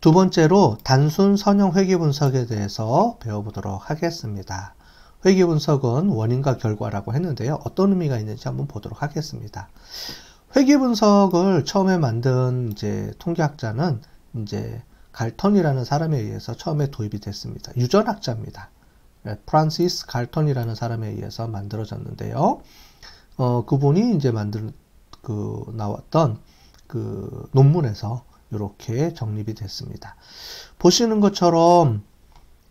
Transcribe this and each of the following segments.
두 번째로 단순 선형 회계 분석에 대해서 배워보도록 하겠습니다. 회계 분석은 원인과 결과라고 했는데요. 어떤 의미가 있는지 한번 보도록 하겠습니다. 회계 분석을 처음에 만든 이제 통계학자는 이제 갈턴이라는 사람에 의해서 처음에 도입이 됐습니다. 유전학자입니다. 네, 프란시스 갈턴이라는 사람에 의해서 만들어졌는데요. 어, 그분이 이제 만든그 나왔던 그 논문에서 이렇게 정립이 됐습니다. 보시는 것처럼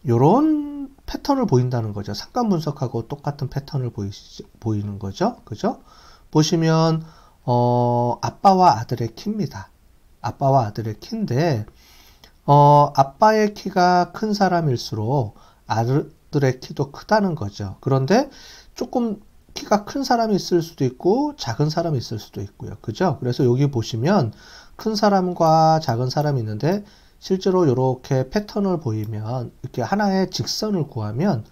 이런 패턴을 보인다는 거죠. 상관 분석하고 똑같은 패턴을 보이시, 보이는 거죠. 그죠? 보시면 어, 아빠와 아들의 키입니다. 아빠와 아들의 키인데 어, 아빠의 키가 큰 사람일수록 아들의 키도 크다는 거죠. 그런데 조금 키가 큰 사람이 있을 수도 있고 작은 사람이 있을 수도 있고요. 그죠? 그래서 여기 보시면 큰 사람과 작은 사람이 있는데 실제로 이렇게 패턴을 보이면 이렇게 하나의 직선을 구하면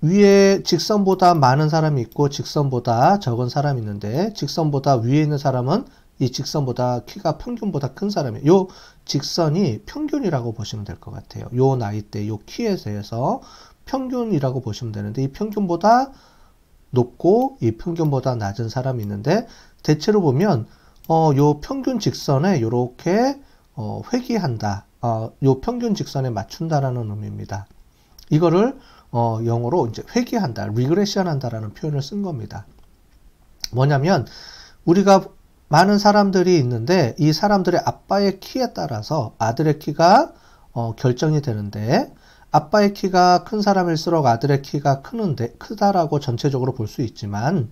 위에 직선보다 많은 사람이 있고 직선보다 적은 사람이 있는데 직선보다 위에 있는 사람은 이 직선보다 키가 평균보다 큰 사람이 에요이 직선이 평균이라고 보시면 될 것 같아요. 이 나이 대이 키에 대해서 평균이라고 보시면 되는데 이 평균보다 높고 이 평균보다 낮은 사람이 있는데 대체로 보면 어, 요 평균 직선에 이렇게 어, 회귀한다. 어, 요 평균 직선에 맞춘다라는 의미입니다. 이거를 어, 영어로 이제 회귀한다, 리그레션 한다라는 표현을 쓴 겁니다. 뭐냐면 우리가 많은 사람들이 있는데 이 사람들의 아빠의 키에 따라서 아들의 키가 어, 결정이 되는데 아빠의 키가 큰 사람일수록 아들의 키가 크는데 크다라고 전체적으로 볼 수 있지만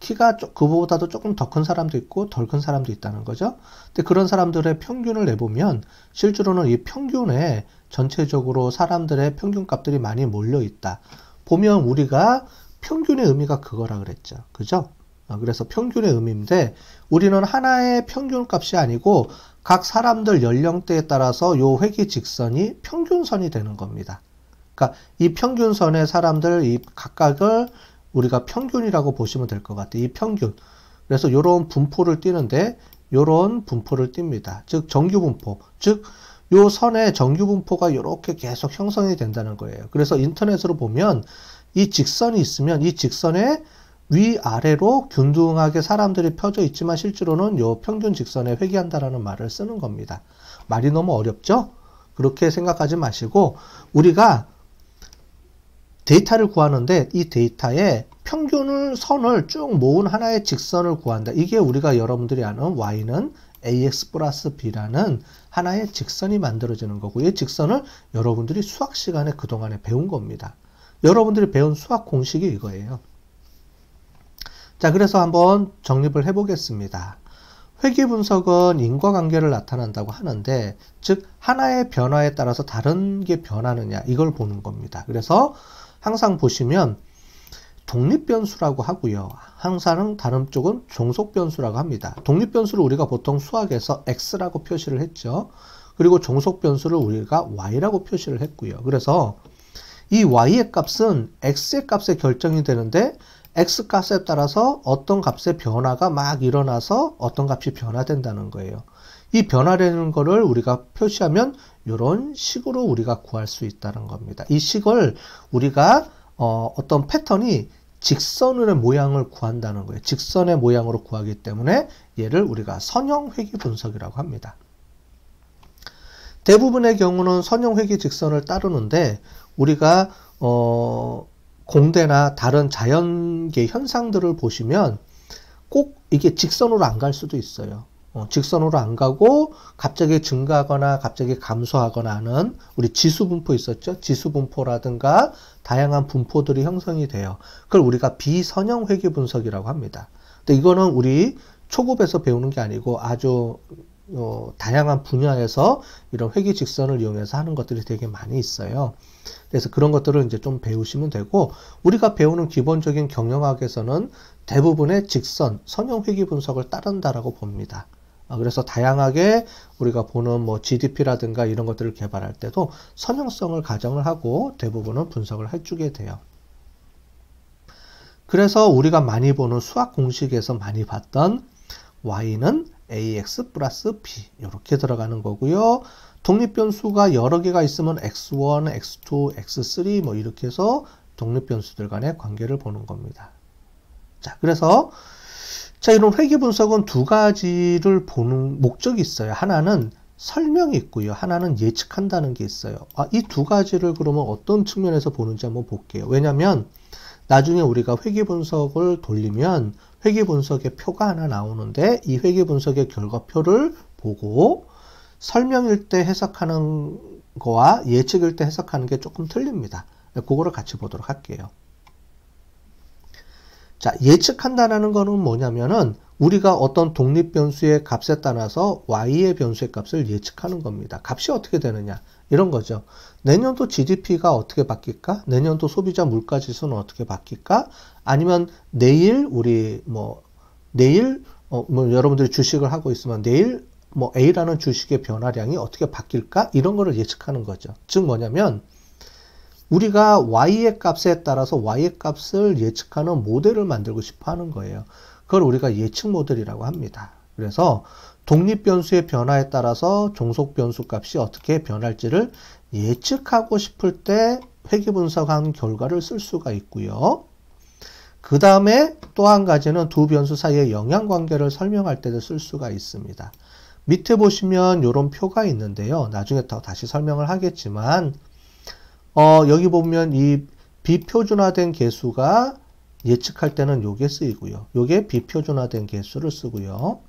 키가 그보다도 조금 더 큰 사람도 있고 덜 큰 사람도 있다는 거죠. 근데 그런 사람들의 평균을 내보면 실제로는 이 평균에 전체적으로 사람들의 평균 값들이 많이 몰려 있다. 보면 우리가 평균의 의미가 그거라 그랬죠. 그죠? 아, 그래서 평균의 의미인데 우리는 하나의 평균 값이 아니고 각 사람들 연령대에 따라서 요 회기 직선이 평균선이 되는 겁니다. 그러니까 이 평균선의 사람들 이 각각을 우리가 평균이라고 보시면 될 것 같아요. 이 평균. 그래서 이런 분포를 띄는데 이런 분포를 띱니다. 즉 정규 분포. 즉요 선의 정규 분포가 이렇게 계속 형성이 된다는 거예요. 그래서 인터넷으로 보면 이 직선이 있으면 이 직선의 위아래로 균등하게 사람들이 펴져 있지만 실제로는 요 평균 직선에 회귀한다라는 말을 쓰는 겁니다. 말이 너무 어렵죠? 그렇게 생각하지 마시고 우리가 데이터를 구하는데 이 데이터에 평균을 선을 쭉 모은 하나의 직선을 구한다. 이게 우리가 여러분들이 아는 y는 ax 플러스 b라는 하나의 직선이 만들어지는 거고 이 직선을 여러분들이 수학 시간에 그동안에 배운 겁니다. 여러분들이 배운 수학 공식이 이거예요. 자 그래서 한번 정립을 해보겠습니다. 회귀 분석은 인과관계를 나타난다고 하는데 즉 하나의 변화에 따라서 다른 게 변하느냐 이걸 보는 겁니다. 그래서 항상 보시면 독립변수라고 하고요. 항상 다른 쪽은 종속변수라고 합니다. 독립변수를 우리가 보통 수학에서 x라고 표시를 했죠. 그리고 종속변수를 우리가 y라고 표시를 했고요. 그래서 이 y의 값은 x의 값에 결정이 되는데 x 값에 따라서 어떤 값의 변화가 막 일어나서 어떤 값이 변화된다는 거예요. 이변화되는 거를 우리가 표시하면 이런 식으로 우리가 구할 수 있다는 겁니다. 이 식을 우리가 어, 어떤 패턴이 직선의 모양을 구한다는 거예요. 직선의 모양으로 구하기 때문에 얘를 우리가 선형회귀 분석이라고 합니다. 대부분의 경우는 선형회귀 직선을 따르는데 우리가 어, 공대나 다른 자연계 현상들을 보시면 꼭 이게 직선으로 안 갈 수도 있어요. 어, 직선으로 안 가고 갑자기 증가하거나 갑자기 감소하거나 하는 우리 지수 분포 있었죠? 지수 분포라든가 다양한 분포들이 형성이 돼요. 그걸 우리가 비선형 회귀 분석이라고 합니다. 근데 이거는 우리 초급에서 배우는 게 아니고 아주 어, 다양한 분야에서 이런 회귀 직선을 이용해서 하는 것들이 되게 많이 있어요. 그래서 그런 것들을 이제 좀 배우시면 되고 우리가 배우는 기본적인 경영학에서는 대부분의 직선, 선형 회귀 분석을 따른다라고 봅니다. 아, 그래서 다양하게 우리가 보는 뭐 GDP라든가 이런 것들을 개발할 때도 선형성을 가정을 하고 대부분은 분석을 해주게 돼요. 그래서 우리가 많이 보는 수학 공식에서 많이 봤던 y는 ax 플러스 b 이렇게 들어가는 거고요. 독립변수가 여러 개가 있으면 x1, x2, x3 뭐 이렇게 해서 독립변수들 간의 관계를 보는 겁니다. 자, 그래서 자, 이런 회계 분석은 두 가지를 보는 목적이 있어요. 하나는 설명이 있고요. 하나는 예측한다는 게 있어요. 아, 이두 가지를 그러면 어떤 측면에서 보는지 한번 볼게요. 왜냐면 나중에 우리가 회계 분석을 돌리면 회계 분석의 표가 하나 나오는데 이 회계 분석의 결과표를 보고 설명일 때 해석하는 거와 예측일 때 해석하는 게 조금 틀립니다. 그거를 같이 보도록 할게요. 자, 예측한다라는 거는 뭐냐면은 우리가 어떤 독립 변수의 값에 따라서 y의 변수의 값을 예측하는 겁니다. 값이 어떻게 되느냐 이런 거죠. 내년도 GDP가 어떻게 바뀔까? 내년도 소비자 물가 지수는 어떻게 바뀔까? 아니면 내일 우리 뭐 내일 어, 뭐 여러분들이 주식을 하고 있으면 내일 뭐 A라는 주식의 변화량이 어떻게 바뀔까? 이런 거를 예측하는 거죠. 즉 뭐냐면 우리가 y의 값에 따라서 y의 값을 예측하는 모델을 만들고 싶어 하는 거예요. 그걸 우리가 예측 모델이라고 합니다. 그래서 독립 변수의 변화에 따라서 종속 변수 값이 어떻게 변할지를 예측하고 싶을 때회계 분석한 결과를 쓸 수가 있고요. 그 다음에 또 한 가지는 두 변수 사이의 영향관계를 설명할 때도 쓸 수가 있습니다. 밑에 보시면 이런 표가 있는데요. 나중에 더 다시 설명을 하겠지만 어, 여기 보면 이 비표준화된 개수가 예측할 때는 요게 쓰이고요. 요게 비표준화된 개수를 쓰고요.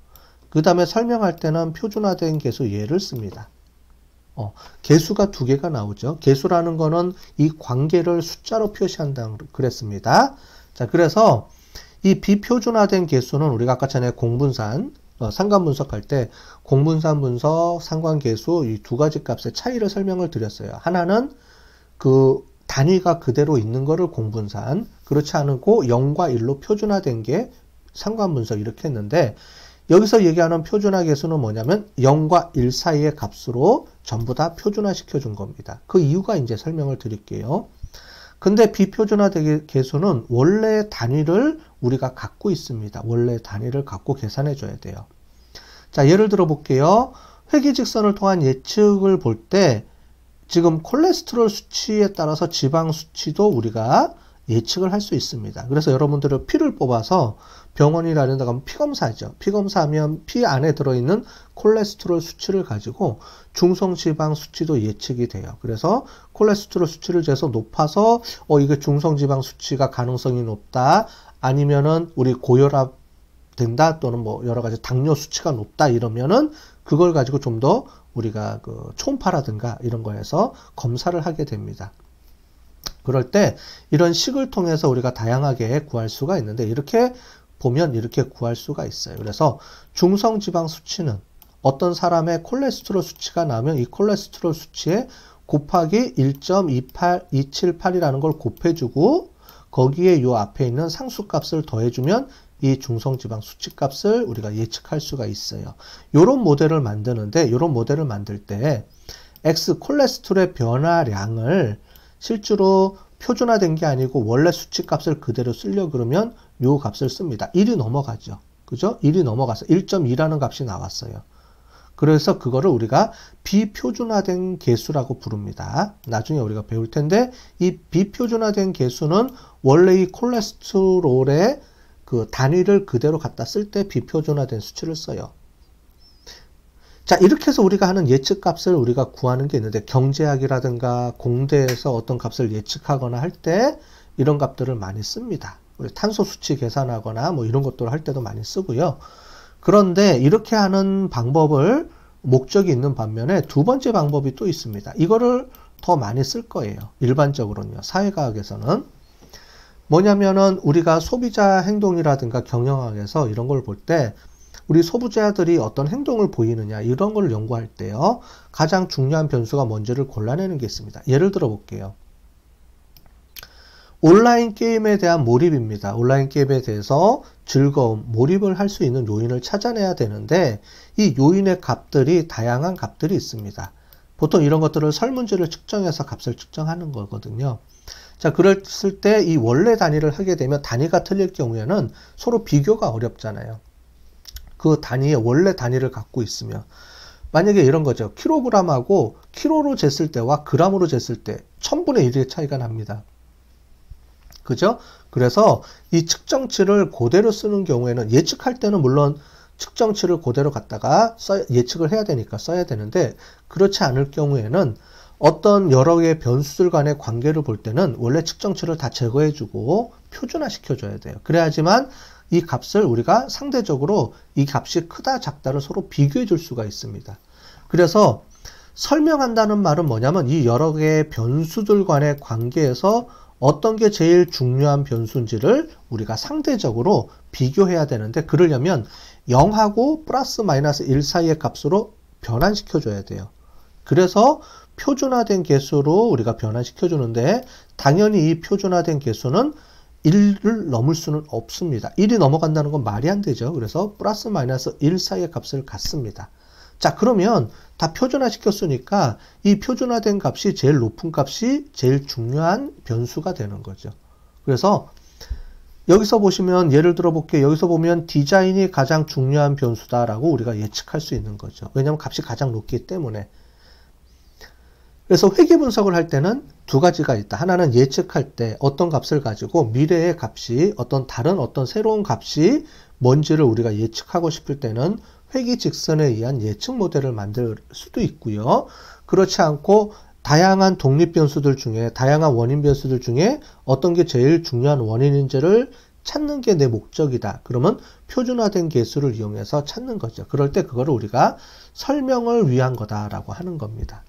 그 다음에 설명할 때는 표준화된 개수 예를 씁니다. 어, 개수가 두 개가 나오죠. 개수라는 거는 이 관계를 숫자로 표시한다고 그랬습니다. 자, 그래서 이 비표준화된 개수는 우리가 아까 전에 공분산, 어, 상관 분석할 때 공분산 분석, 상관 개수 이 두 가지 값의 차이를 설명을 드렸어요. 하나는 그 단위가 그대로 있는 거를 공분산, 그렇지 않고 0과1로 표준화된 게 상관분석 이렇게 했는데 여기서 얘기하는 표준화 개수는 뭐냐면 0과 1 사이의 값으로 전부 다 표준화 시켜준 겁니다. 그 이유가 이제 설명을 드릴게요. 근데 비표준화 개수는 원래 단위를 우리가 갖고 있습니다. 원래 단위를 갖고 계산해 줘야 돼요. 자, 예를 들어 볼게요. 회귀 직선을 통한 예측을 볼때 지금 콜레스테롤 수치에 따라서 지방 수치도 우리가 예측을 할 수 있습니다. 그래서 여러분들은 피를 뽑아서 병원이라는 데가 뭐 피검사죠. 피검사하면 피 안에 들어있는 콜레스테롤 수치를 가지고 중성지방 수치도 예측이 돼요. 그래서 콜레스테롤 수치를 재서 높아서 어 이게 중성지방 수치가 가능성이 높다. 아니면은 우리 고혈압 된다 또는 뭐 여러 가지 당뇨 수치가 높다 이러면은 그걸 가지고 좀더 우리가 그 초음파라든가 이런 거에서 검사를 하게 됩니다. 그럴 때 이런 식을 통해서 우리가 다양하게 구할 수가 있는데 이렇게 보면 이렇게 구할 수가 있어요. 그래서 중성 지방 수치는 어떤 사람의 콜레스테롤 수치가 나면 이 콜레스테롤 수치에 곱하기 1.28 278이라는 걸 곱해주고 거기에 요 앞에 있는 상수값을 더해주면 이 중성지방 수치값을 우리가 예측할 수가 있어요. 이런 모델을 만드는데 이런 모델을 만들 때 X 콜레스테롤의 변화량을 실제로 표준화된 게 아니고 원래 수치값을 그대로 쓰려 그러면 요 값을 씁니다. 1이 넘어가죠. 그죠? 1이 넘어가서 1.2라는 값이 나왔어요. 그래서 그거를 우리가 비표준화된 개수라고 부릅니다. 나중에 우리가 배울 텐데 이 비표준화된 개수는 원래 이 콜레스테롤의 그 단위를 그대로 갖다 쓸 때 비표준화된 수치를 써요. 자, 이렇게 해서 우리가 하는 예측 값을 우리가 구하는 게 있는데 경제학이라든가 공대에서 어떤 값을 예측하거나 할 때 이런 값들을 많이 씁니다. 우리 탄소 수치 계산하거나 뭐 이런 것들 을할 때도 많이 쓰고요. 그런데 이렇게 하는 방법을 목적이 있는 반면에 두 번째 방법이 또 있습니다. 이거를 더 많이 쓸 거예요. 일반적으로는요. 사회과학에서는. 뭐냐면은 우리가 소비자 행동이라든가 경영학에서 이런 걸 볼 때 우리 소비자들이 어떤 행동을 보이느냐 이런 걸 연구할 때요 가장 중요한 변수가 뭔지를 골라내는 게 있습니다. 예를 들어 볼게요. 온라인 게임에 대한 몰입입니다. 온라인 게임에 대해서 즐거움, 몰입을 할 수 있는 요인을 찾아내야 되는데 이 요인의 값들이 다양한 값들이 있습니다. 보통 이런 것들을 설문지를 측정해서 값을 측정하는 거거든요. 자, 그랬을 때 이 원래 단위를 하게 되면 단위가 틀릴 경우에는 서로 비교가 어렵잖아요. 그 단위의 원래 단위를 갖고 있으면. 만약에 이런 거죠. 킬로그램하고 킬로로 쟀을 때와 그램으로 쟀을 때 1000분의 1의 차이가 납니다. 그죠? 그래서 이 측정치를 그대로 쓰는 경우에는 예측할 때는 물론 측정치를 그대로 갖다가 써, 예측을 해야 되니까 써야 되는데 그렇지 않을 경우에는 어떤 여러 개의 변수들 간의 관계를 볼 때는 원래 측정치를 다 제거해주고 표준화 시켜줘야 돼요. 그래야지만 이 값을 우리가 상대적으로 이 값이 크다 작다를 서로 비교해 줄 수가 있습니다. 그래서 설명한다는 말은 뭐냐면 이 여러 개의 변수들 간의 관계에서 어떤 게 제일 중요한 변수인지를 우리가 상대적으로 비교해야 되는데 그러려면 0하고 플러스 마이너스 1 사이의 값으로 변환시켜줘야 돼요. 그래서 표준화된 개수로 우리가 변환시켜주는데 당연히 이 표준화된 개수는 1을 넘을 수는 없습니다. 1이 넘어간다는 건 말이 안 되죠. 그래서 플러스 마이너스 1 사이의 값을 갖습니다. 자 그러면 다 표준화 시켰으니까 이 표준화된 값이 제일 높은 값이 제일 중요한 변수가 되는 거죠. 그래서 여기서 보시면 예를 들어 볼게요. 여기서 보면 디자인이 가장 중요한 변수다라고 우리가 예측할 수 있는 거죠. 왜냐하면 값이 가장 높기 때문에. 그래서 회계 분석을 할 때는 두 가지가 있다. 하나는 예측할 때 어떤 값을 가지고 미래의 값이 어떤 다른 어떤 새로운 값이 뭔지를 우리가 예측하고 싶을 때는 회계 직선에 의한 예측 모델을 만들 수도 있고요. 그렇지 않고 다양한 독립 변수들 중에 다양한 원인 변수들 중에 어떤 게 제일 중요한 원인인지를 찾는 게 내 목적이다. 그러면 표준화된 개수를 이용해서 찾는 거죠. 그럴 때 그거를 우리가 설명을 위한 거다라고 하는 겁니다.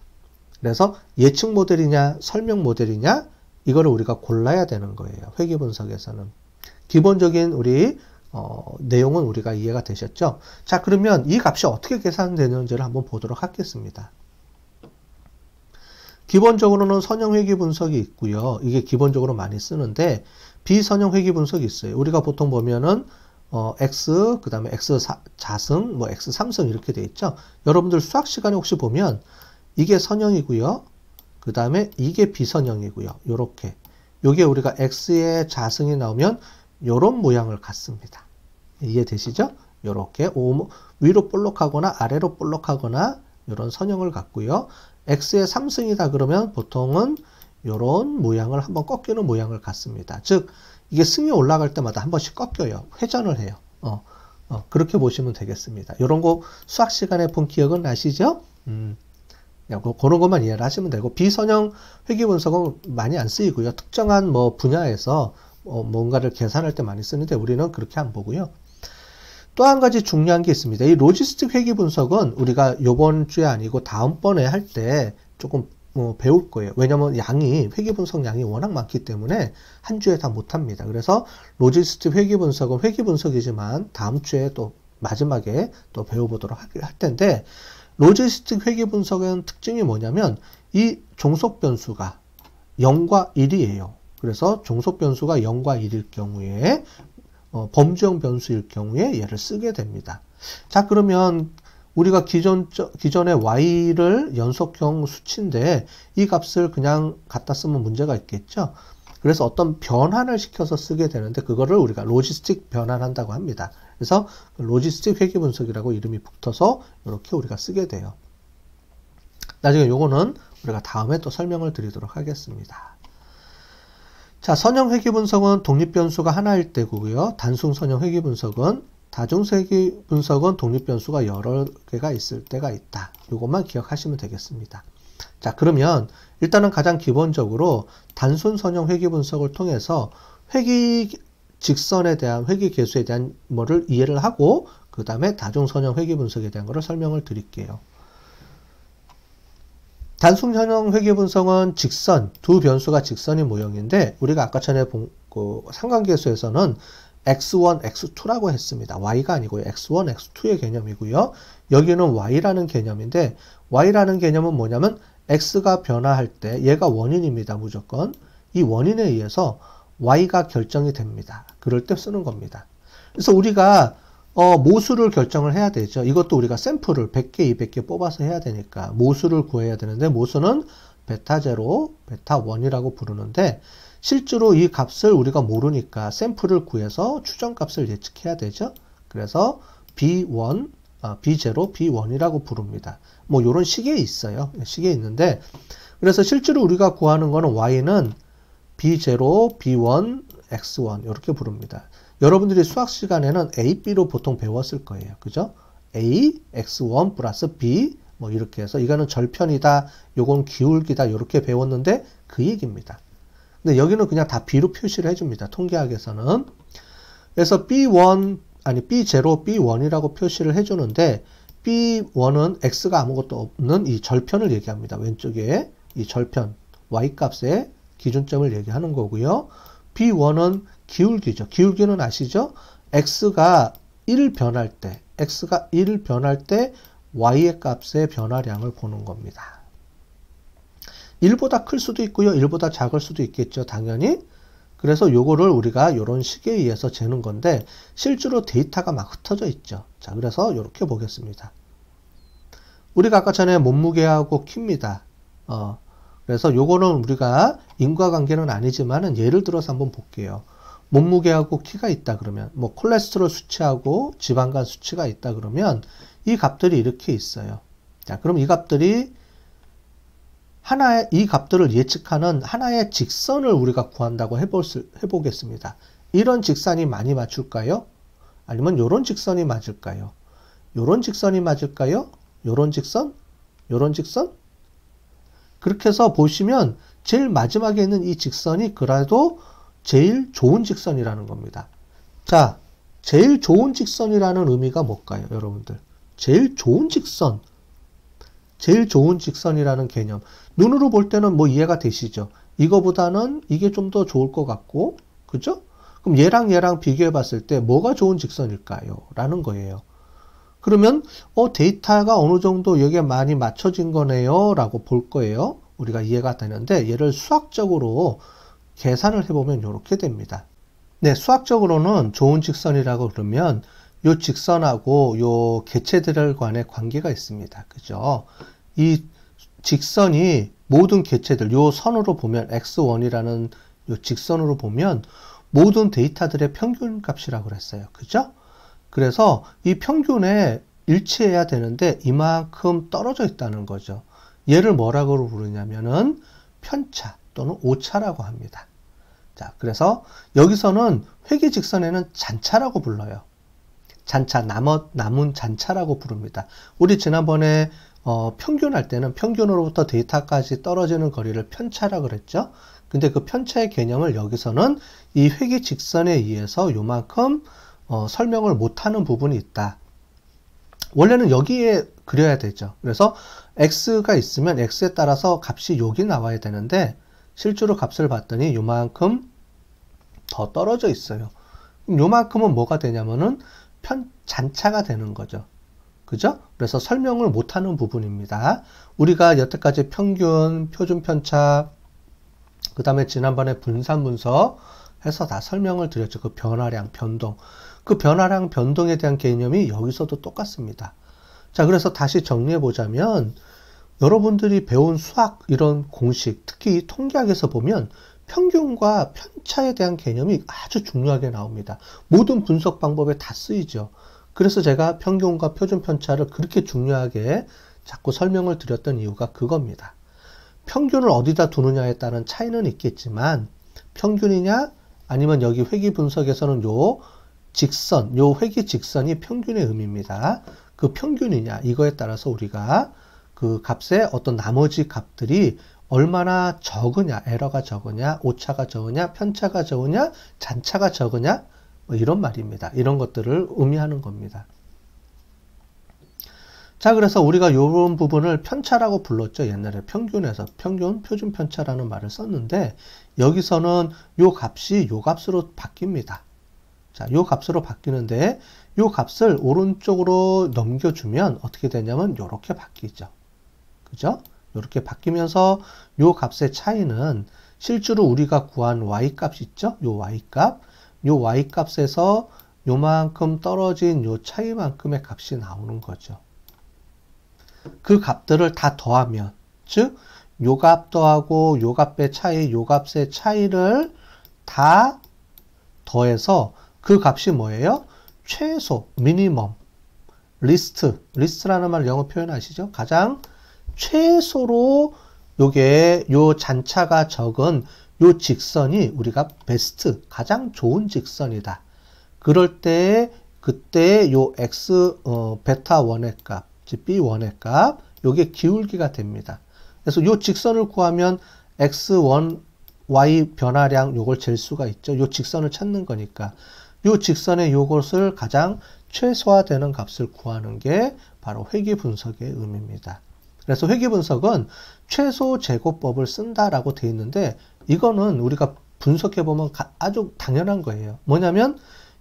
그래서 예측 모델이냐 설명 모델이냐 이거를 우리가 골라야 되는 거예요. 회계 분석에서는 기본적인 우리 어, 내용은 우리가 이해가 되셨죠? 자 그러면 이 값이 어떻게 계산되는지를 한번 보도록 하겠습니다. 기본적으로는 선형 회귀 분석이 있고요. 이게 기본적으로 많이 쓰는데 비선형 회귀 분석이 있어요. 우리가 보통 보면은 어, x 그다음에 x 자승 뭐 x 삼승 이렇게 돼 있죠. 여러분들 수학 시간에 혹시 보면 이게 선형이고요. 그다음에 이게 비선형이고요. 요렇게. 요게 우리가 x의 자승이 나오면 요런 모양을 갖습니다. 이해되시죠? 요렇게 위로 볼록하거나 아래로 볼록하거나 요런 선형을 갖고요. x의 3승이다 그러면 보통은 이런 모양을 한번 꺾이는 모양을 갖습니다. 즉 이게 승이 올라갈 때마다 한 번씩 꺾여요. 회전을 해요. 어, 어, 그렇게 보시면 되겠습니다. 이런 거 수학 시간에 본 기억은 나시죠? 음, 그 그런 것만 이해를 하시면 되고 비선형 회귀 분석은 많이 안 쓰이고요. 특정한 뭐 분야에서 어, 뭔가를 계산할 때 많이 쓰는데 우리는 그렇게 안 보고요. 또한 가지 중요한 게 있습니다. 이 로지스틱 회계 분석은 우리가 요번 주에 아니고 다음번에 할 때 조금 뭐 배울 거예요. 왜냐면 양이 회계 분석 양이 워낙 많기 때문에 한 주에 다 못 합니다. 그래서 로지스틱 회계 분석은 회계 분석이지만 다음 주에 또 마지막에 또 배워보도록 할 텐데 로지스틱 회계 분석은 특징이 뭐냐면 이 종속 변수가 0과 1이에요. 그래서 종속 변수가 0과 1일 경우에 어, 범주형 변수일 경우에 얘를 쓰게 됩니다. 자 그러면 우리가 기존, 기존의 y를 연속형 수치인데 이 값을 그냥 갖다 쓰면 문제가 있겠죠. 그래서 어떤 변환을 시켜서 쓰게 되는데 그거를 우리가 로지스틱 변환한다고 합니다. 그래서 로지스틱 회계 분석이라고 이름이 붙어서 이렇게 우리가 쓰게 돼요. 나중에 요거는 우리가 다음에 또 설명을 드리도록 하겠습니다. 자, 선형 회귀 분석은 독립 변수가 하나일 때고요. 단순 선형 회귀 분석은 다중 세기 분석은 독립 변수가 여러 개가 있을 때가 있다. 이것만 기억하시면 되겠습니다. 자, 그러면 일단은 가장 기본적으로 단순 선형 회귀 분석을 통해서 회귀 직선에 대한 회귀 개수에 대한 뭐를 이해를 하고 그 다음에 다중 선형 회귀 분석에 대한 것을 설명을 드릴게요. 단순 현형회계 분석은 직선, 두 변수가 직선인 모형인데 우리가 아까 전에 본그 상관계수에서는 x1, x2라고 했습니다. y가 아니고요. x1, x2의 개념이고요. 여기는 y라는 개념인데 y라는 개념은 뭐냐면 x가 변화할 때 얘가 원인입니다. 무조건. 이 원인에 의해서 y가 결정이 됩니다. 그럴 때 쓰는 겁니다. 그래서 우리가 어, 모수를 결정을 해야 되죠. 이것도 우리가 샘플을 100개, 200개 뽑아서 해야 되니까 모수를 구해야 되는데 모수는 베타 제로, 베타 1이라고 부르는데 실제로 이 값을 우리가 모르니까 샘플을 구해서 추정값을 예측해야 되죠. 그래서 B1, 아, B0, B1이라고 부릅니다. 뭐 이런 식에 있어요. 식에 있는데 그래서 실제로 우리가 구하는 거는 y는 B0, B1, X1 이렇게 부릅니다. 여러분들이 수학 시간에는 A, B로 보통 배웠을 거예요. 그죠? A, X1 플러스 B, 뭐 이렇게 해서 이거는 절편이다, 요건 기울기다, 이렇게 배웠는데 그 얘기입니다. 근데 여기는 그냥 다 B로 표시를 해줍니다. 통계학에서는. 그래서 B1, 아니 B0, B1이라고 표시를 해주는데 B1은 X가 아무것도 없는 이 절편을 얘기합니다. 왼쪽에 이 절편, Y값의 기준점을 얘기하는 거고요. B1은 기울기죠. 기울기는 아시죠? x가 1 변할 때, x가 1 변할 때 y의 값의 변화량을 보는 겁니다. 1보다 클 수도 있고요. 1보다 작을 수도 있겠죠. 당연히. 그래서 요거를 우리가 이런 식에 의해서 재는 건데 실제로 데이터가 막 흩어져 있죠. 자, 그래서 이렇게 보겠습니다. 우리가 아까 전에 몸무게하고 킵니다 어, 그래서 요거는 우리가 인과관계는 아니지만은 예를 들어서 한번 볼게요. 몸무게하고 키가 있다 그러면 뭐 콜레스테롤 수치하고 지방간 수치가 있다 그러면 이 값들이 이렇게 있어요. 자, 그럼 이 값들이 하나의 이 값들을 예측하는 하나의 직선을 우리가 구한다고 해볼 해보겠습니다. 이런 직선이 많이 맞출까요? 아니면 요런 직선이 맞을까요? 요런 직선이 맞을까요? 요런 직선? 요런 직선? 그렇게 해서 보시면 제일 마지막에 있는 이 직선이 그래도 제일 좋은 직선이라는 겁니다. 자, 제일 좋은 직선이라는 의미가 뭘까요, 여러분들? 제일 좋은 직선. 제일 좋은 직선이라는 개념. 눈으로 볼 때는 뭐 이해가 되시죠? 이거보다는 이게 좀 더 좋을 것 같고, 그죠? 그럼 얘랑 얘랑 비교해 봤을 때 뭐가 좋은 직선일까요? 라는 거예요. 그러면, 어, 데이터가 어느 정도 여기에 많이 맞춰진 거네요. 라고 볼 거예요. 우리가 이해가 되는데, 얘를 수학적으로 계산을 해보면 이렇게 됩니다. 네, 수학적으로는 좋은 직선이라고 그러면 요 직선하고 요 개체들 간의 관계가 있습니다. 그죠? 이 직선이 모든 개체들, 요 선으로 보면 x1이라는 요 직선으로 보면 모든 데이터들의 평균 값이라고 그랬어요. 그죠? 그래서 이 평균에 일치해야 되는데 이만큼 떨어져 있다는 거죠. 얘를 뭐라고 부르냐면은 편차 또는 오차라고 합니다. 자, 그래서 여기서는 회기 직선에는 잔차라고 불러요. 잔차, 남어, 남은 잔차라고 부릅니다. 우리 지난번에 어, 평균할 때는 평균으로부터 데이터까지 떨어지는 거리를 편차라 그랬죠. 근데 그 편차의 개념을 여기서는 이 회기 직선에 의해서 요만큼 어, 설명을 못하는 부분이 있다. 원래는 여기에 그려야 되죠. 그래서 x가 있으면 x에 따라서 값이 여기 나와야 되는데 실제로 값을 봤더니 요만큼 더 떨어져 있어요. 요만큼은 뭐가 되냐면은 편 잔차가 되는 거죠. 그죠? 그래서 설명을 못하는 부분입니다. 우리가 여태까지 평균, 표준 편차, 그 다음에 지난번에 분산 분석 해서 다 설명을 드렸죠. 그 변화량, 변동. 그 변화량, 변동에 대한 개념이 여기서도 똑같습니다. 자, 그래서 다시 정리해 보자면 여러분들이 배운 수학 이런 공식, 특히 통계학에서 보면 평균과 편차에 대한 개념이 아주 중요하게 나옵니다. 모든 분석 방법에 다 쓰이죠. 그래서 제가 평균과 표준 편차를 그렇게 중요하게 자꾸 설명을 드렸던 이유가 그겁니다. 평균을 어디다 두느냐에 따른 차이는 있겠지만 평균이냐 아니면 여기 회귀 분석에서는 요 직선, 요 회귀 직선이 평균의 의미입니다. 그 평균이냐 이거에 따라서 우리가 그값에 어떤 나머지 값들이 얼마나 적으냐, 에러가 적으냐, 오차가 적으냐, 편차가 적으냐, 잔차가 적으냐, 뭐 이런 말입니다. 이런 것들을 의미하는 겁니다. 자, 그래서 우리가 이런 부분을 편차라고 불렀죠. 옛날에 평균에서 평균, 표준 편차라는 말을 썼는데 여기서는 요 값이 요 값으로 바뀝니다. 자, 요 값으로 바뀌는데 요 값을 오른쪽으로 넘겨주면 어떻게 되냐면 요렇게 바뀌죠. 그죠? 이렇게 바뀌면서 요 값의 차이는 실제로 우리가 구한 y 값 있죠? 요 y 값. 요 y 값에서 요만큼 떨어진 요 차이만큼의 값이 나오는 거죠. 그 값들을 다 더하면, 즉, 요 값 더하고 요 값의 차이, 요 값의 차이를 다 더해서 그 값이 뭐예요? 최소, 미니멈, 리스트, 리스트라는 말 영어 표현 아시죠? 가장 최소로 요게 요 잔차가 적은 요 직선이 우리가 베스트, 가장 좋은 직선이다. 그럴 때 그때 요 x 어, 베타 원의 값, 즉 b 원의 값, 요게 기울기가 됩니다. 그래서 요 직선을 구하면 x1 y 변화량 요걸 잴 수가 있죠. 요 직선을 찾는 거니까 요 직선의 요것을 가장 최소화되는 값을 구하는 게 바로 회귀 분석의 의미입니다. 그래서 회귀분석은 최소 제고법을 쓴다라고 돼 있는데 이거는 우리가 분석해 보면 아주 당연한 거예요. 뭐냐면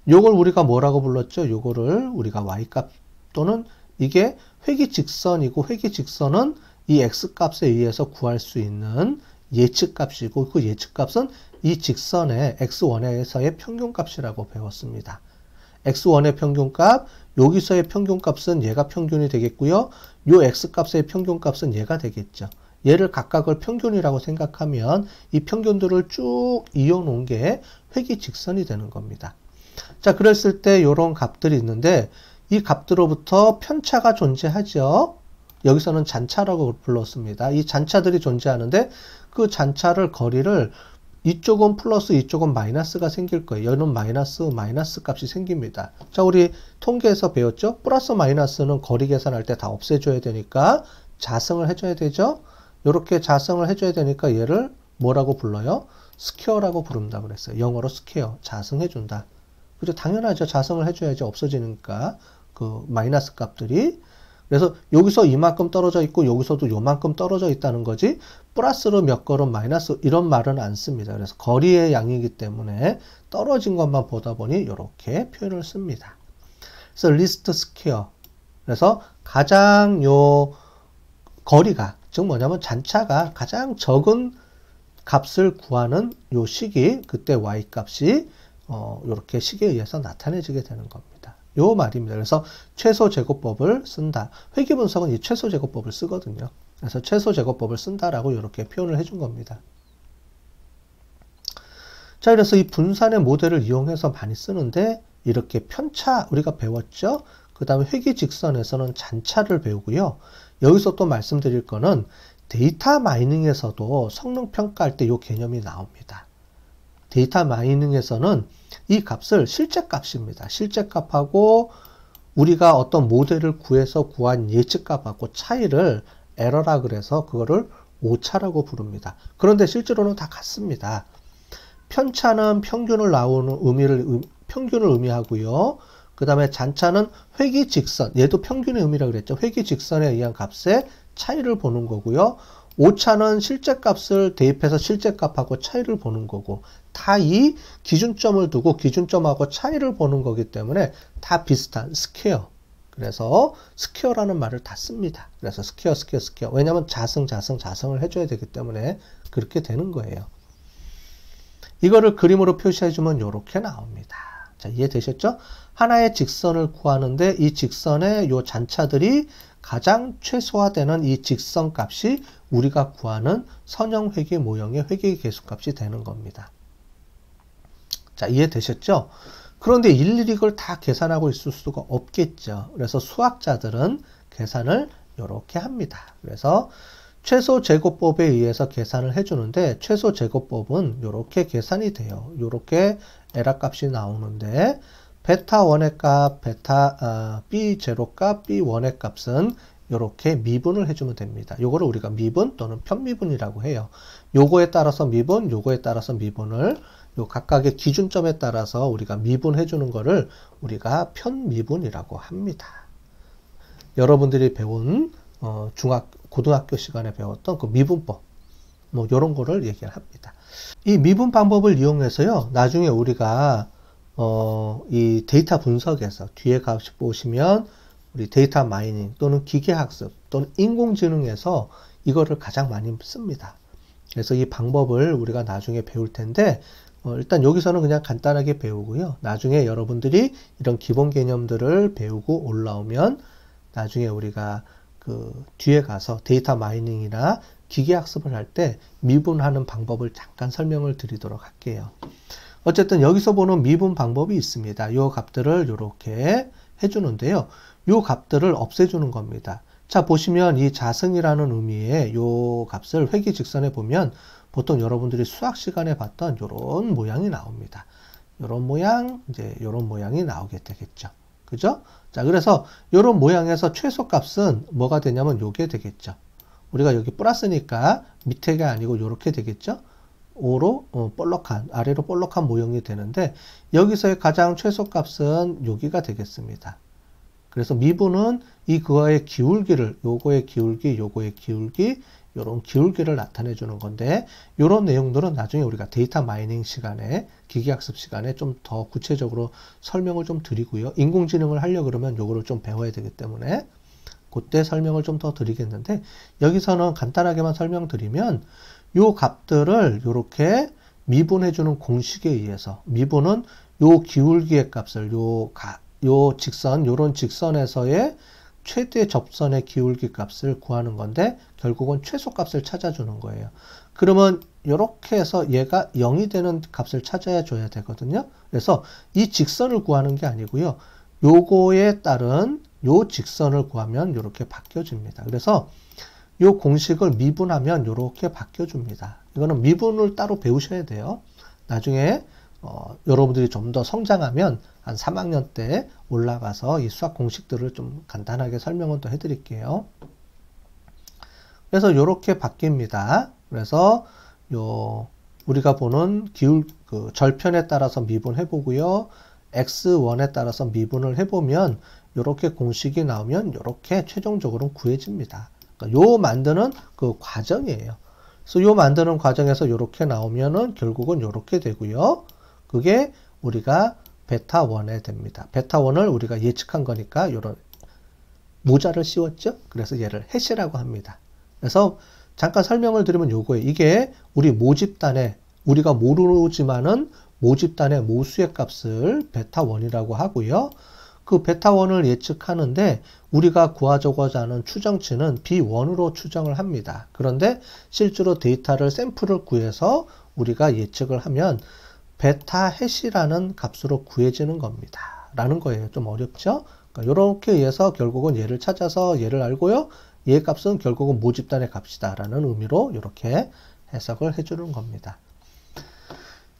요걸 우리가 뭐라고 불렀죠? 요거를 우리가 y값 또는 이게 회귀 직선이고 회귀 직선은 이 x값에 의해서 구할 수 있는 예측값이고 그 예측값은 이 직선의 x 원에서의 평균값이라고 배웠습니다. x1의 평균값, 여기서의 평균값은 얘가 평균이 되겠고요. 요 x값의 평균값은 얘가 되겠죠. 얘를 각각을 평균이라고 생각하면 이 평균들을 쭉 이어놓은 게 회귀 직선이 되는 겁니다. 자, 그랬을 때 이런 값들이 있는데 이 값들로부터 편차가 존재하죠. 여기서는 잔차라고 불렀습니다. 이 잔차들이 존재하는데 그 잔차를 거리를 이쪽은 플러스 이쪽은 마이너스가 생길 거예요. 여는 마이너스 마이너스 값이 생깁니다. 자 우리 통계에서 배웠죠? 플러스 마이너스는 거리 계산할 때 다 없애줘야 되니까 자성을 해줘야 되죠? 이렇게 자성을 해줘야 되니까 얘를 뭐라고 불러요? 스퀘어라고 부른다 그랬어요. 영어로 스퀘어, 자성해준다. 그죠? 당연하죠. 자성을 해줘야지 없어지니까 그 마이너스 값들이 그래서 여기서 이만큼 떨어져 있고 여기서도 요만큼 떨어져 있다는 거지 플러스로 몇 걸음 마이너스 이런 말은 안 씁니다. 그래서 거리의 양이기 때문에 떨어진 것만 보다 보니 이렇게 표현을 씁니다. 그래서 리스트 스퀘어 그래서 가장 요 거리가 즉 뭐냐면 잔차가 가장 적은 값을 구하는 요 식이 그때 y 값이 어, 이렇게 식에 의해서 나타내지게 되는 겁니다. 요 말입니다. 그래서 최소 제곱법을 쓴다. 회귀 분석은 이 최소 제곱법을 쓰거든요. 그래서 최소 제곱법을 쓴다라고 이렇게 표현을 해준 겁니다. 자, 그래서 이 분산의 모델을 이용해서 많이 쓰는데 이렇게 편차 우리가 배웠죠. 그 다음에 회귀 직선에서는 잔차를 배우고요. 여기서 또 말씀드릴 거는 데이터 마이닝에서도 성능 평가할 때 이 개념이 나옵니다. 데이터 마이닝에서는 이 값을 실제 값입니다. 실제 값하고 우리가 어떤 모델을 구해서 구한 예측 값하고 차이를 에러라 그래서 그거를 오차라고 부릅니다. 그런데 실제로는 다 같습니다. 편차는 평균을 나오는 의미를 평균을 의미하고요. 그 다음에 잔차는 회귀 직선, 얘도 평균의 의미라고 그랬죠. 회귀 직선에 의한 값의 차이를 보는 거고요. 오차는 실제 값을 대입해서 실제 값하고 차이를 보는 거고, 다이 기준점을 두고 기준점하고 차이를 보는 거기 때문에 다 비슷한 스퀘어. 그래서 스퀘어라는 말을 다 씁니다. 그래서 스퀘어, 스퀘어, 스퀘어. 왜냐하면 자승, 자승, 자승을 해줘야 되기 때문에 그렇게 되는 거예요. 이거를 그림으로 표시해주면 이렇게 나옵니다. 자, 이해되셨죠? 하나의 직선을 구하는데 이 직선의 요 잔차들이 가장 최소화되는 이 직선 값이 우리가 구하는 선형회계 모형의 회계 계수값이 되는 겁니다. 자, 이해되셨죠? 그런데 일일이 그걸 다 계산하고 있을 수가 없겠죠. 그래서 수학자들은 계산을 이렇게 합니다. 그래서 최소 제곱법에 의해서 계산을 해주는데 최소 제곱법은 이렇게 계산이 돼요. 이렇게 에라 값이 나오는데 베타 원의 값, 베타 아, b 제로 값, b 원의 값은 이렇게 미분을 해주면 됩니다. 요거를 우리가 미분 또는 편미분이라고 해요. 요거에 따라서 미분, 요거에 따라서 미분을 요 각각의 기준점에 따라서 우리가 미분해 주는 것을 우리가 편미분이라고 합니다. 여러분들이 배운 어, 중학 고등학교 시간에 배웠던 그 미분법 뭐 이런 거를 얘기를 합니다. 이 미분 방법을 이용해서요. 나중에 우리가 어, 이 데이터 분석에서 뒤에 가시 보시면 우리 데이터 마이닝 또는 기계 학습 또는 인공지능에서 이거를 가장 많이 씁니다. 그래서 이 방법을 우리가 나중에 배울 텐데 어, 일단 여기서는 그냥 간단하게 배우고요. 나중에 여러분들이 이런 기본 개념들을 배우고 올라오면 나중에 우리가 그 뒤에 가서 데이터 마이닝이나 기계 학습을 할 때 미분하는 방법을 잠깐 설명을 드리도록 할게요. 어쨌든 여기서 보는 미분 방법이 있습니다. 요 값들을 이렇게 해주는데요. 요 값들을 없애주는 겁니다. 자 보시면 이 자승이라는 의미의 요 값을 회귀 직선에 보면 보통 여러분들이 수학 시간에 봤던 이런 모양이 나옵니다. 이런 모양, 이제 이런 모양이 나오게 되겠죠. 그죠? 자, 그래서 이런 모양에서 최소값은 뭐가 되냐면 요게 되겠죠. 우리가 여기 플러스니까 밑에가 아니고 요렇게 되겠죠. 5로 어, 볼록한 아래로 볼록한 모형이 되는데 여기서의 가장 최소값은 여기가 되겠습니다. 그래서 미분은 이 그와의 기울기를 요거의 기울기 요거의 기울기 이런 기울기를 나타내 주는 건데 이런 내용들은 나중에 우리가 데이터 마이닝 시간에 기계학습 시간에 좀 더 구체적으로 설명을 좀 드리고요. 인공지능을 하려 그러면 요거를 좀 배워야 되기 때문에 그때 설명을 좀 더 드리겠는데 여기서는 간단하게만 설명드리면 요 값들을 이렇게 미분해 주는 공식에 의해서 미분은 요 기울기의 값을 요, 가, 요 직선 요런 직선에서의 최대 접선의 기울기 값을 구하는 건데 결국은 최소 값을 찾아주는 거예요. 그러면 이렇게 해서 얘가 0이 되는 값을 찾아야 줘야 되거든요. 그래서 이 직선을 구하는 게 아니고요. 요거에 따른 요 직선을 구하면 이렇게 바뀌어집니다. 그래서 요 공식을 미분하면 이렇게 바뀌어줍니다. 이거는 미분을 따로 배우셔야 돼요. 나중에 어, 여러분들이 좀 더 성장하면 한 3학년 때 올라가서 이 수학 공식들을 좀 간단하게 설명을 또 해드릴게요. 그래서 이렇게 바뀝니다. 그래서 요 우리가 보는 기울 그 절편에 따라서 미분해 보고요. x1에 따라서 미분을 해보면 이렇게 공식이 나오면 이렇게 최종적으로 구해집니다. 그러니까 요 만드는 그 과정이에요. 그래서 요 만드는 과정에서 이렇게 나오면은 결국은 이렇게 되고요. 그게 우리가 베타1에 됩니다. 베타1을 우리가 예측한 거니까 이런 모자를 씌웠죠. 그래서 얘를 해시라고 합니다. 그래서 잠깐 설명을 드리면 요거예요. 이게 우리 모집단에 우리가 모르지만은 모집단의 모수의 값을 베타1이라고 하고요. 그 베타1을 예측하는데 우리가 구하자고자 하는 추정치는 B1으로 추정을 합니다. 그런데 실제로 데이터를 샘플을 구해서 우리가 예측을 하면 베타 해시라는 값으로 구해지는 겁니다. 라는 거예요. 좀 어렵죠? 이렇게 그러니까 해서 결국은 얘를 찾아서 얘를 알고요. 얘 값은 결국은 모집단의 값이다. 라는 의미로 이렇게 해석을 해주는 겁니다.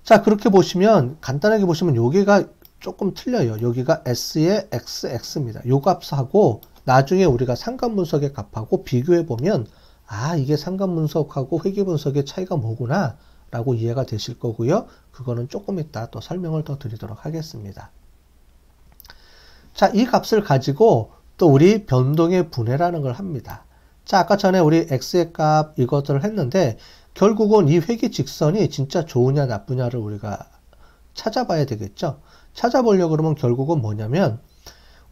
자, 그렇게 보시면 간단하게 보시면 여기가 조금 틀려요. 여기가 S의 XX입니다. 요 값하고 나중에 우리가 상관분석의 값하고 비교해 보면 아, 이게 상관분석하고 회귀분석의 차이가 뭐구나. 라고 이해가 되실 거고요. 그거는 조금 이따 또 설명을 더 드리도록 하겠습니다. 자, 이 값을 가지고 또 우리 변동의 분해라는 걸 합니다. 자, 아까 전에 우리 x의 값 이것들을 했는데 결국은 이 회귀 직선이 진짜 좋으냐 나쁘냐를 우리가 찾아봐야 되겠죠. 찾아보려고 그러면 결국은 뭐냐면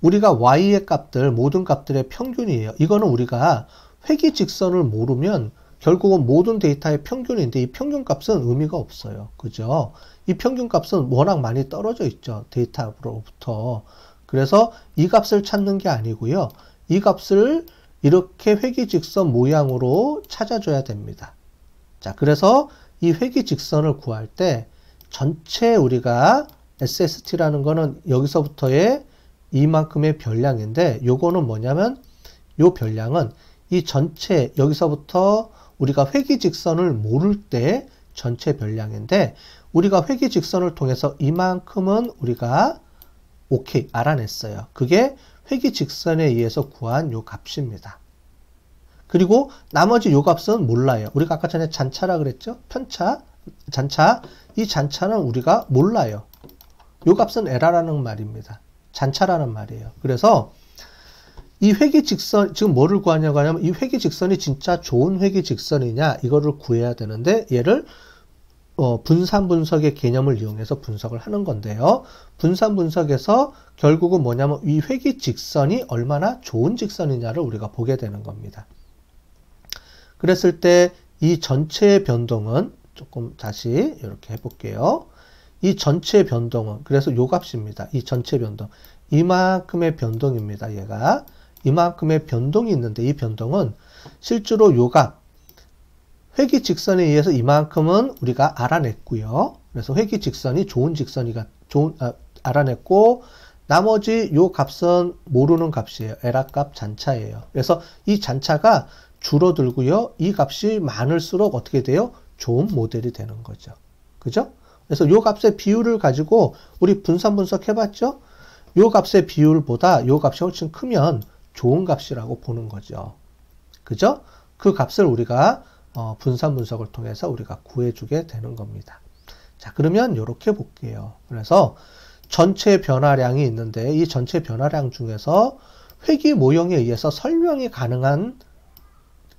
우리가 y의 값들 모든 값들의 평균이에요. 이거는 우리가 회귀 직선을 모르면 결국은 모든 데이터의 평균인데 이 평균값은 의미가 없어요. 그죠? 이 평균값은 워낙 많이 떨어져 있죠. 데이터로부터. 그래서 이 값을 찾는 게 아니고요. 이 값을 이렇게 회귀 직선 모양으로 찾아줘야 됩니다. 자, 그래서 이회귀 직선을 구할 때 전체 우리가 SST라는 거는 여기서부터의 이만큼의 변량인데 요거는 뭐냐면 요 변량은 이 전체 여기서부터 우리가 회귀 직선을 모를 때 전체 별량인데 우리가 회귀 직선을 통해서 이만큼은 우리가 오케이 알아냈어요. 그게 회귀 직선에 의해서 구한 요 값입니다. 그리고 나머지 요 값은 몰라요. 우리가 아까 전에 잔차라 그랬죠? 편차, 잔차. 이 잔차는 우리가 몰라요. 요 값은 에라라는 말입니다. 잔차라는 말이에요. 그래서 이 회계 직선, 지금 뭐를 구하냐고 하냐면 이 회계 직선이 진짜 좋은 회계 직선이냐 이거를 구해야 되는데 얘를 어, 분산 분석의 개념을 이용해서 분석을 하는 건데요. 분산 분석에서 결국은 뭐냐면 이 회계 직선이 얼마나 좋은 직선이냐를 우리가 보게 되는 겁니다. 그랬을 때 이 전체의 변동은 조금 다시 이렇게 해볼게요. 이 전체 의 변동은 그래서 요 값입니다. 이 전체 변동 이만큼의 변동입니다. 얘가 이만큼의 변동이 있는데 이 변동은 실제로 요 값 회기 직선에 의해서 이만큼은 우리가 알아냈고요. 그래서 회기 직선이 좋은 직선이가 좋은 아, 알아냈고 나머지 요 값은 모르는 값이에요. 에라값 잔차예요. 그래서 이 잔차가 줄어들고요. 이 값이 많을수록 어떻게 돼요? 좋은 모델이 되는 거죠. 그죠? 그래서 요 값의 비율을 가지고 우리 분산 분석해봤죠? 요 값의 비율보다 요 값이 훨씬 크면 좋은 값이라고 보는 거죠. 그죠? 그 값을 우리가 어, 분산 분석을 통해서 우리가 구해주게 되는 겁니다. 자, 그러면 이렇게 볼게요. 그래서 전체 변화량이 있는데 이 전체 변화량 중에서 회귀 모형에 의해서 설명이 가능한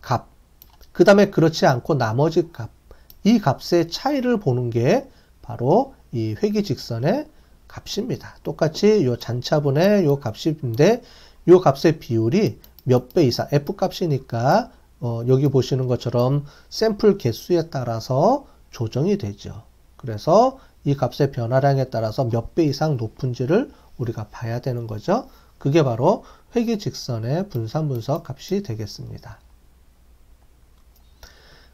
값, 그 다음에 그렇지 않고 나머지 값, 이 값의 차이를 보는 게 바로 이 회귀 직선의 값입니다. 똑같이 이 잔차분의 이 값인데 요 값의 비율이 몇 배 이상, F값이니까 어, 여기 보시는 것처럼 샘플 개수에 따라서 조정이 되죠. 그래서 이 값의 변화량에 따라서 몇 배 이상 높은지를 우리가 봐야 되는 거죠. 그게 바로 회계 직선의 분산 분석 값이 되겠습니다.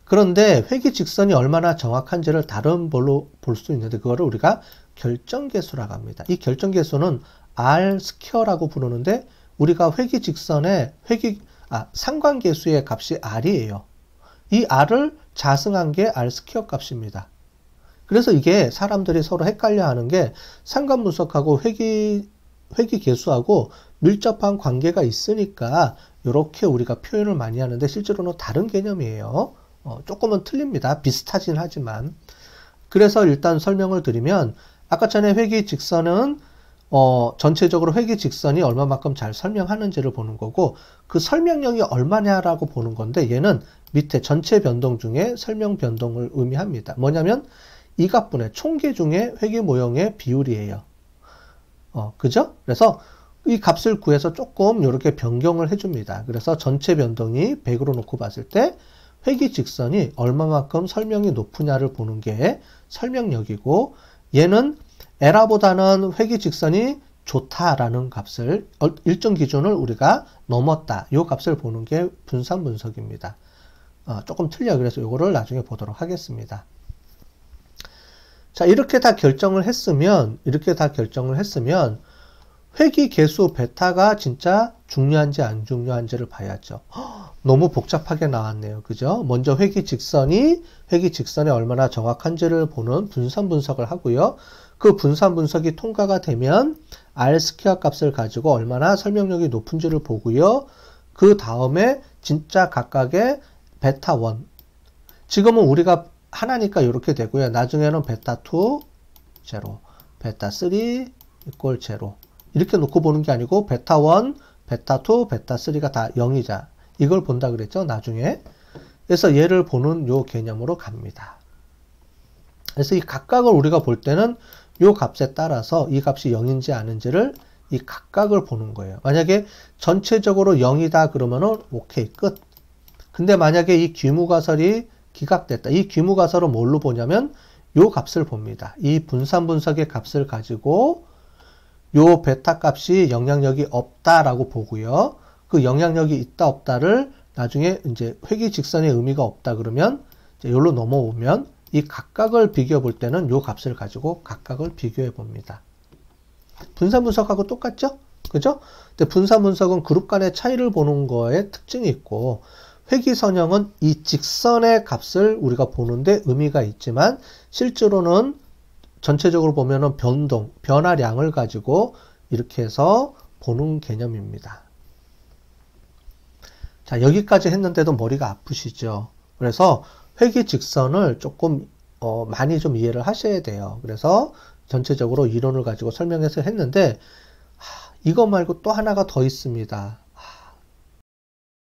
그런데 회계 직선이 얼마나 정확한지를 다른 걸로 볼 수 있는데 그거를 우리가 결정계수라고 합니다. 이 결정계수는 R 스퀘어라고 부르는데 우리가 회귀직선의 회기 아, 상관계수의 값이 r이에요. 이 r을 자승한 게 r 스퀘어 값입니다. 그래서 이게 사람들이 서로 헷갈려 하는 게 상관분석하고 회귀 회기 개수하고 밀접한 관계가 있으니까 이렇게 우리가 표현을 많이 하는데 실제로는 다른 개념이에요. 어, 조금은 틀립니다. 비슷하진 하지만 그래서 일단 설명을 드리면 아까 전에 회귀 직선은 어, 전체적으로 회계 직선이 얼마만큼 잘 설명하는지를 보는 거고 그 설명력이 얼마냐라고 보는 건데 얘는 밑에 전체 변동 중에 설명 변동을 의미합니다. 뭐냐면 이각분의 총계 중에 회계 모형의 비율이에요. 어, 그죠? 그래서 이 값을 구해서 조금 이렇게 변경을 해줍니다. 그래서 전체 변동이 100으로 놓고 봤을 때 회계 직선이 얼마만큼 설명이 높으냐를 보는 게 설명력이고 얘는 에라보다는 회귀 직선이 좋다라는 값을 어, 일정 기준을 우리가 넘었다. 이 값을 보는 게 분산 분석입니다. 어, 조금 틀려 그래서 이거를 나중에 보도록 하겠습니다. 자 이렇게 다 결정을 했으면 이렇게 다 결정을 했으면 회귀 개수 베타가 진짜 중요한지 안 중요한지를 봐야죠. 너무 복잡하게 나왔네요. 그죠? 먼저 회귀 직선이 회귀 직선이 얼마나 정확한지를 보는 분산 분석을 하고요. 그 분산 분석이 통과가 되면 R 스퀘어 값을 가지고 얼마나 설명력이 높은지를 보고요. 그 다음에 진짜 각각의 베타 1. 지금은 우리가 하나니까 이렇게 되고요. 나중에는 베타 2, 제로, 베타 3, 이꼴 제로. 이렇게 놓고 보는 게 아니고 베타 1, 베타 2, 베타 3가 다 0이자. 이걸 본다 그랬죠. 나중에. 그래서 얘를 보는 요 개념으로 갑니다. 그래서 이 각각을 우리가 볼 때는 요 값에 따라서 이 값이 0인지 아닌지를 이 각각을 보는 거예요. 만약에 전체적으로 0이다 그러면은 오케이 끝. 근데 만약에 이 귀무가설이 기각됐다. 이 귀무가설은 뭘로 보냐면 요 값을 봅니다. 이 분산 분석의 값을 가지고 요 베타 값이 영향력이 없다라고 보고요. 그 영향력이 있다 없다를 나중에 이제 회귀 직선의 의미가 없다 그러면 이제 여기로 넘어오면 이 각각을 비교해 볼 때는 요 값을 가지고 각각을 비교해 봅니다. 분산 분석하고 똑같죠? 그죠? 근데 분산 분석은 그룹 간의 차이를 보는 거에 특징이 있고 회기 선형은 이 직선의 값을 우리가 보는데 의미가 있지만 실제로는 전체적으로 보면은 변동, 변화량을 가지고 이렇게 해서 보는 개념입니다. 자, 여기까지 했는데도 머리가 아프시죠? 그래서 회귀 직선을 조금 어, 많이 좀 이해를 하셔야 돼요. 그래서 전체적으로 이론을 가지고 설명해서 했는데 하, 이거 말고 또 하나가 더 있습니다.